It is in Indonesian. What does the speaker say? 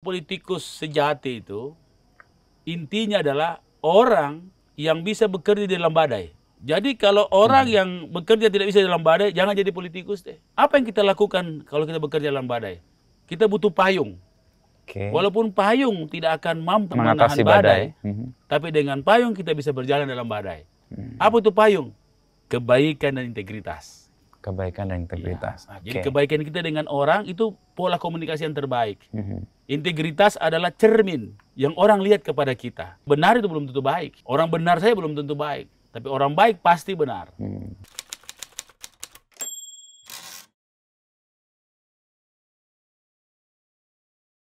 politikus sejati itu intinya adalah orang yang bisa bekerja di dalam badai. Jadi kalau orang hmm. yang bekerja tidak bisa di dalam badai, jangan jadi politikus deh. Apa yang kita lakukan kalau kita bekerja dalam badai? Kita butuh payung. Okay. Walaupun payung tidak akan mampu menahan badai, badai. -hmm. tapi dengan payung kita bisa berjalan dalam badai. Hmm. Apa itu payung? Kebaikan dan integritas kebaikan dan integritas. Ya. Nah, okay. Jadi kebaikan kita dengan orang itu pola komunikasi yang terbaik. Mm-hmm. Integritas adalah cermin yang orang lihat kepada kita. Benar itu belum tentu baik. Orang benar saya belum tentu baik, tapi orang baik pasti benar. Mm.